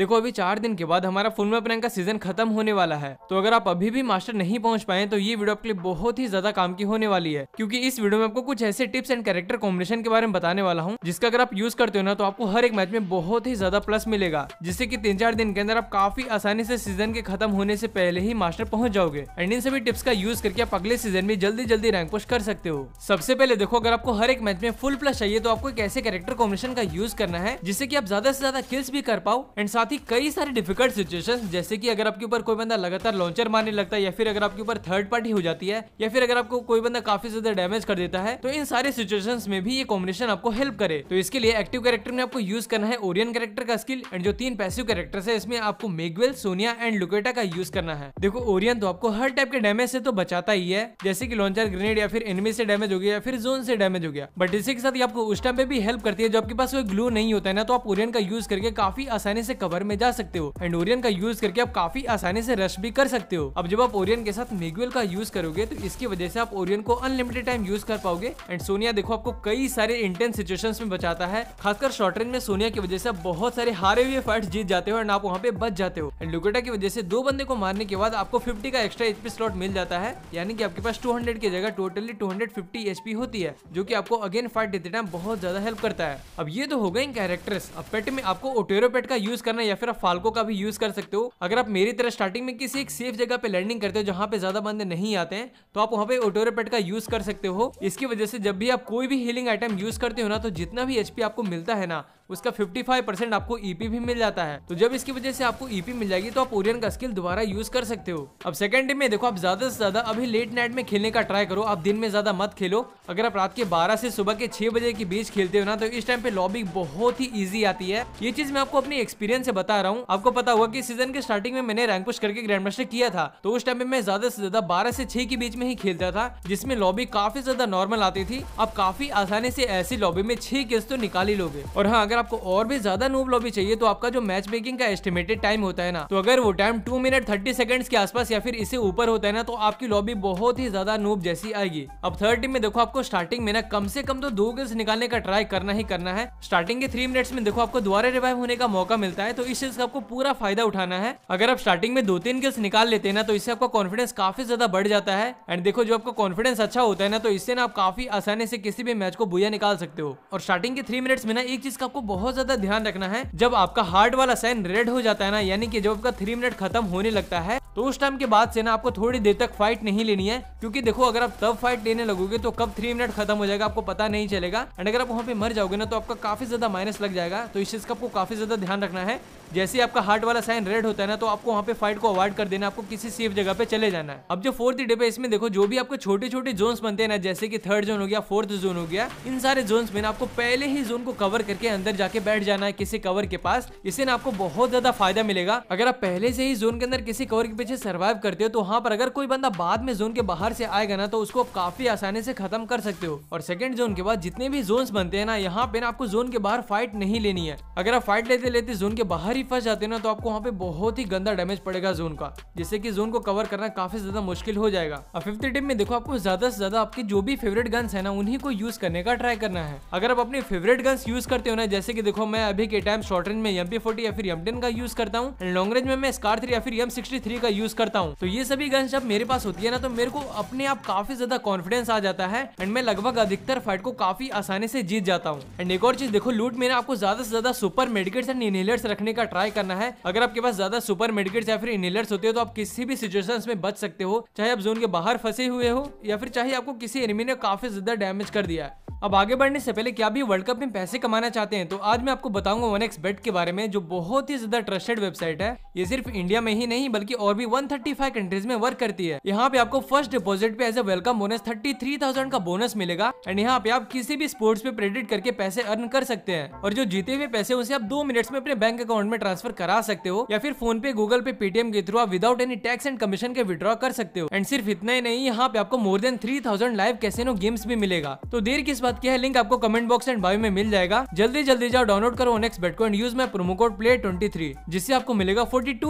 देखो अभी चार दिन के बाद हमारा फुल में रैंक का सीजन खत्म होने वाला है तो अगर आप अभी भी मास्टर नहीं पहुंच पाए तो ये वीडियो आपके लिए बहुत ही ज्यादा काम की होने वाली है क्योंकि इस वीडियो में आपको कुछ ऐसे टिप्स एंड कैरेक्टर कॉम्बिनेशन के बारे में बताने वाला हूँ जिसका अगर आप यूज करते हो ना तो आपको हर एक मैच में बहुत ही ज्यादा प्लस मिलेगा जिससे की तीन चार दिन के अंदर आप काफी आसानी से सीजन के खत्म होने से पहले ही मास्टर पहुंच जाओगे एंड इन सभी टिप्स का यूज करके आप अगले सीजन में जल्दी जल्दी रैंक पुश कर सकते हो सबसे पहले देखो अगर आपको हर एक मैच में फुल प्लस चाहिए तो आपको एक ऐसे कैरेक्टर कॉम्बिनेशन का यूज करना है जिससे की आप ज्यादा से ज्यादा किल्स भी कर पाओ एंड साथ साथ ही कई सारी डिफिकल्ट सिचुएशन जैसे की अगर आपके ऊपर कोई बंदा लगातार लॉन्चर मारने लगता है या फिर अगर आपके ऊपर थर्ड पार्टी हो जाती है या फिर अगर आपको कोई बंदा काफी ज्यादा डैमेज कर देता है तो इन सारे सिचुएशन में भी ये कॉम्बिनेशन आपको हेल्प करे तो इसके लिए एक्टिव कैरेक्टर में आपको यूज करना है ओरियन कैरेक्टर का स्किल एंड जो तीन पैसिव कैरेक्टर है इसमें आपको मेगवेल सोनिया एंड लुकेटा का यूज करना है देखो ओरियन तो आपको हर टाइप के डैमेज से तो बचाता ही है जैसे की लॉन्चर ग्रेनेड या फिर एनिमी से डैमेज हो गया या फिर जोन से डैमेज हो गया बट इसी के साथ आपको उस टाइम पे भी हेल्प करती है जो आपके पास कोई ग्लू नहीं होता है ना तो आप ओरियन का यूज करके काफी आसानी से कवर कवर में जा सकते हो एंड ओरियन का यूज करके आप काफी आसानी से रश भी कर सकते हो अब जब आप ओरियन के साथ मेगुअल का यूज करोगे तो इसकी वजह से आप ओरियन को अनलिमिटेड टाइम यूज कर पाओगे एंड सोनिया देखो आपको कई सारे इंटेंस सिचुएशन में बचाता है खासकर शॉर्ट रेंज में सोनिया की वजह से बहुत सारे हारे हुए फाइट जीत जाते हो एंड आप वहाँ पे बच जाते हो एंड लुकेटा की वजह से दो बंदे को मारने के बाद आपको फिफ्टी का एक्स्ट्रा एचपी स्लॉट मिल जाता है यानी कि आपके पास हंड्रेड की जगह टोटली 250 एचपी होती है जो की आपको अगेन फाइट देते टाइम बहुत ज्यादा हेल्प करता है अब ये तो हो गए कैरेक्टर्स अब पेट में आपको ओटेरो पेट का यूज करना करना या फिर आप फाल्को का भी यूज कर सकते हो अगर आप मेरी तरह स्टार्टिंग में किसी एक सेफ जगह पे लैंडिंग करते हो जहाँ पे ज्यादा बंदे नहीं आते हैं तो आप वहाँ पे ओटोरेपेट का यूज कर सकते हो इसकी वजह से जब भी आप कोई भी हीलिंग आइटम यूज करते हो ना तो जितना भी एचपी आपको मिलता है ना उसका 55 परसेंट आपको ईपी e भी मिल जाता है तो जब इसकी वजह से आपको ईपी e मिल जाएगी तो आप ओरियन का स्किल दोबारा यूज कर सकते हो अब सेकंड टीम में देखो आप ज्यादा से ज्यादा अभी लेट नाइट में खेलने का ट्राई करो आप दिन में ज्यादा मत खेलो अगर आप रात के बारह से सुबह के छह बजे के बीच खेलते हो ना तो इस टाइम पे लॉबी बहुत ही ईजी आती है ये चीज मैं आपको अपनी एक्सपीरियंस से बता रहा हूँ आपको पता हुआ की सीजन के स्टार्टिंग में मैंने रैंक पुश करके ग्रैंड मास्टर किया था तो उस टाइम में मैं ज्यादा से ज्यादा बारह से छह के बीच में ही खेलता था जिसमें लॉबी काफी ज्यादा नॉर्मल आती थी आप काफी आसानी से ऐसी लॉबी में छह केस तो निकाल ही लोगे और हाँ अगर आपको और भी ज्यादा नूब लॉबी चाहिए तो आपका जो मैच मेकिंग का एस्टिमेटेड टाइम होता है ना तो अगर वो time two minute thirty second के आसपास या फिर इसे ऊपर होता है ना तो आपकी लॉबी बहुत ही ज्यादा नूब जैसी आएगी अब थर्ड टीम में देखो आपको स्टार्टिंग में ना कम से कम तो दो गिल्स निकालने का ट्राई करना ही करना है स्टार्टिंग के थ्री मिनट्स में देखो आपको दोबारा रिवाइव होने का मौका मिलता है तो इस चीज का आपको पूरा फायदा उठाना है अगर आप स्टार्टिंग में दो तीन गिल्स निकाल लेते हैं ना तो इससे आपका कॉन्फिडेंस काफी ज्यादा बढ़ जाता है एंड देखो जो आपका कॉन्फिडेंस अच्छा होता है ना तो इससे ना आप काफी आसानी से किसी भी मैच को भूया निकाल सकते हो और स्टार्टिंग के थ्री मिनट्स में ना एक चीज का आपको बहुत ज्यादा ध्यान रखना है जब आपका हार्ट वाला साइन रेड हो जाता है ना यानी कि जब आपका थ्री मिनट खत्म होने लगता है तो उस टाइम के बाद से ना आपको थोड़ी देर तक फाइट नहीं लेनी है क्योंकि देखो अगर आप तब फाइट लेने लगोगे तो कब थ्री मिनट खत्म हो जाएगा आपको पता नहीं चलेगा एंड अगर आप वहाँ पे मर जाओगे ना तो आपका काफी ज्यादा माइनस लग जाएगा तो इस चीज का आपको काफी ज्यादा ध्यान रखना है जैसे आपका हार्ट वाला साइन रेड होता है ना तो आपको वहाँ पे फाइट को अवॉइड कर देना आपको किसी सेफ जगह पे चले जाना है अब जो फोर्थ डे पे इसमें देखो जो भी आपको छोटे छोटे जोन बनते हैं ना जैसे कि थर्ड जोन हो गया फोर्थ जोन हो गया इन सारे जोन में ना आपको पहले ही जोन को कवर करके अंदर जाके बैठ जाना है किसी कवर के पास इससे ना आपको बहुत ज्यादा फायदा मिलेगा अगर आप पहले से ही जोन के अंदर किसी कवर के पीछे सर्वाइव करते हो तो वहाँ पर अगर कोई बंदा बाद में जोन के बाहर से आएगा ना तो उसको आप काफी आसानी से खत्म कर सकते हो और सेकंड जोन के बाद जितने भी जोन बनते हैं ना यहाँ पे ना आपको जोन के बाहर फाइट नहीं लेनी है अगर आप फाइट लेते लेते जोन के बाहर ही फंस जाते हो ना तो आपको वहाँ पे बहुत ही गंदा डैमेज पड़ेगा जोन का जिससे की जोन को कवर करना काफी ज्यादा मुश्किल हो जाएगा और फिफ्थ टिप में देखो आपको ज्यादा से ज्यादा आपकी जो भी फेवरेट गन्स है ना उन्ही को यूज करने का ट्राई करना है अगर आप अपने फेवरेट गन्स यूज करते हो ना जैसे की देखो मैं अभी के टाइम शॉर्ट रेंज में एम या फिर एम का यूज करता हूँ लॉन्ग रेंज में मैं स्कार या फिर एम का का यूज करता हूँ तो ये सभी गन्स जब मेरे पास होती है ना तो मेरे को अपने आप काफी ज्यादा कॉन्फिडेंस आ जाता है एंड मैं लगभग अधिकतर फाइट को काफी आसानी से जीत जाता हूँ एंड एक और चीज देखो लूट मेरा आपको ज्यादा से ज्यादा सुपर मेडिकेट्स एंड इनहेलर्स रखने का ट्राई करना है अगर आपके पास ज्यादा सुपर मेडिकेट्स या फिर इनहेलर्स होते हो तो आप किसी भी सिचुएशन में बच सकते हो चाहे आप जोन के बाहर फंसे हुए हो या फिर चाहे आपको किसी एनिमी ने काफी ज्यादा डैमेज कर दिया है अब आगे बढ़ने से पहले क्या भी वर्ल्ड कप में पैसे कमाना चाहते हैं तो आज मैं आपको बताऊंगा वन एक्स बेट के बारे में जो बहुत ही ज्यादा ट्रस्टेड वेबसाइट है ये सिर्फ इंडिया में ही नहीं बल्कि और भी 135 कंट्रीज में वर्क करती है यहाँ पे आपको फर्स्ट डिपोजिट पे as a welcome bonus thirty three thousand का बोनस मिलेगा एंड यहाँ पे आप किसी भी स्पोर्ट्स पे क्रेडिट करके पैसे अर्न कर सकते हैं और जो जीते हुए पैसे उसे आप दो मिनट में अपने बैंक अकाउंट में ट्रांसफर करा सकते हो या फिर फोन पे गूगल पे पेटीएम के थ्रू आप without any tax and commission के विद्रॉ कर सकते हो एंड सिर्फ इतना ही नहीं यहाँ पे आपको more than three thousand live कैसे गेम्स भी मिलेगा तो देर किस बात बात किया है लिंक आपको कमेंट बॉक्स एंड बायो में मिल जाएगा जल्दी जल्दी जाओ डाउनलोड करो नेक्स्ट बेटकॉइन यूज में प्रोमो कोड प्ले ट्वेंटी जिससे आपको मिलेगा फोर्टी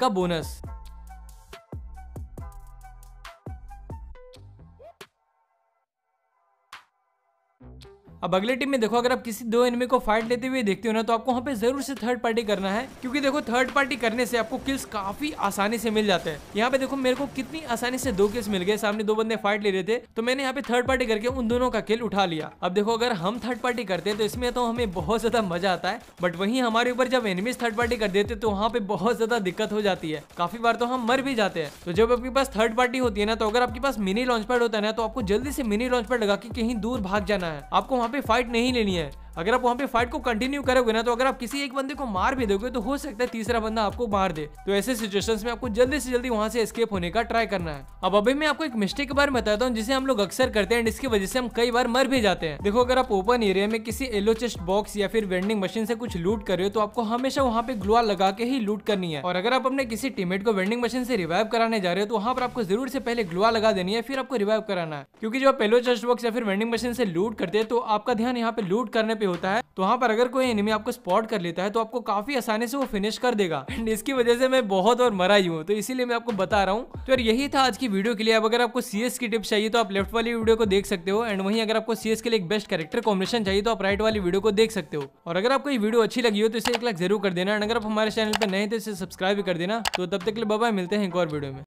का बोनस अब अगले टीम में देखो अगर आप किसी दो एनिमी को फाइट लेते हुए देखते हो ना तो आपको वहाँ पे जरूर से थर्ड पार्टी करना है क्योंकि देखो थर्ड पार्टी करने से आपको किल्स काफी आसानी से मिल जाते हैं यहाँ पे देखो मेरे को कितनी आसानी से दो किल्स मिल गए सामने दो बंदे फाइट ले रहे थे तो मैंने यहाँ पे थर्ड पार्टी करके उन दोनों का किल उठा लिया अब देखो अगर हम थर्ड पार्टी करते तो इसमें तो हमें बहुत ज्यादा मजा आता है बट वही हमारे ऊपर जब एनिमीज थर्ड पार्टी कर देते तो वहाँ पे बहुत ज्यादा दिक्कत हो जाती है काफी बार तो हम मर भी जाते हैं तो जब आपके पास थर्ड पार्टी होती है ना तो अगर आपके पास मिनी लॉन्च पैड होता है ना तो आपको जल्दी से मिनी लॉन्च पैड लगा के कहीं दूर भाग जाना है आपको वहाँ पे पे फाइट नहीं लेनी है अगर आप वहाँ पे फाइट को कंटिन्यू करोगे ना तो अगर आप किसी एक बंदे को मार भी दोगे तो हो सकता है तीसरा बंदा आपको मार दे तो ऐसे सिचुएशंस में आपको जल्दी से जल्दी वहाँ से एस्केप होने का ट्राई करना है अब अभी मैं आपको एक मिस्टेक के बारे में बताता हूँ जिसे हम लोग अक्सर करते हैं इसकी वजह से हम कई बार मर भी जाते हैं देखो अगर आप ओपन एरिया में किसी येलो चेस्ट बॉक्स या फिर वेंडिंग मशीन से कुछ लूट कर रहे हो तो आपको हमेशा वहाँ पे ग्लोआ लगा के ही लूट करनी है और अगर आप अपने किसी टीमेट को वेंडिंग मशीन से रिवाइव कराने जा रहे हो तो वहाँ पर आपको जरूर से पहले ग्लोआ लगा देनी है फिर आपको रिवाइव कराना है क्योंकि जो आप येलो चेस्ट बॉक्स या फिर वेंडिंग मशीन से लूट करते हैं तो आपका ध्यान यहाँ पे लूट करने पे पे होता है तो वहाँ पर अगर कोई एनिमी आपको स्पॉट कर लेता है तो आपको काफी आसानी से वो फिनिश कर देगा एंड इसकी वजह से मैं बहुत और मरा ही हूँ तो इसीलिए मैं आपको बता रहा हूँ तो यही था आज की वीडियो के लिए अब अगर आपको सीएस की टिप्स चाहिए तो आप लेफ्ट वाली वीडियो को देख सकते हो एंड वहीं अगर आपको सीएस के लिए एक बेस्ट करेक्टर कॉम्बिनेशन चाहिए तो आप राइट वाली वीडियो को देख सकते हो और अगर आपको ये वीडियो अच्छी लगी हो तो इसे एक लाइक जरूर कर देना एंड अगर आप हमारे चैनल पर नहीं तो इसे सब्सक्राइब कर देना तो तब तक के लिए बाबा मिलते हैं एक और वीडियो में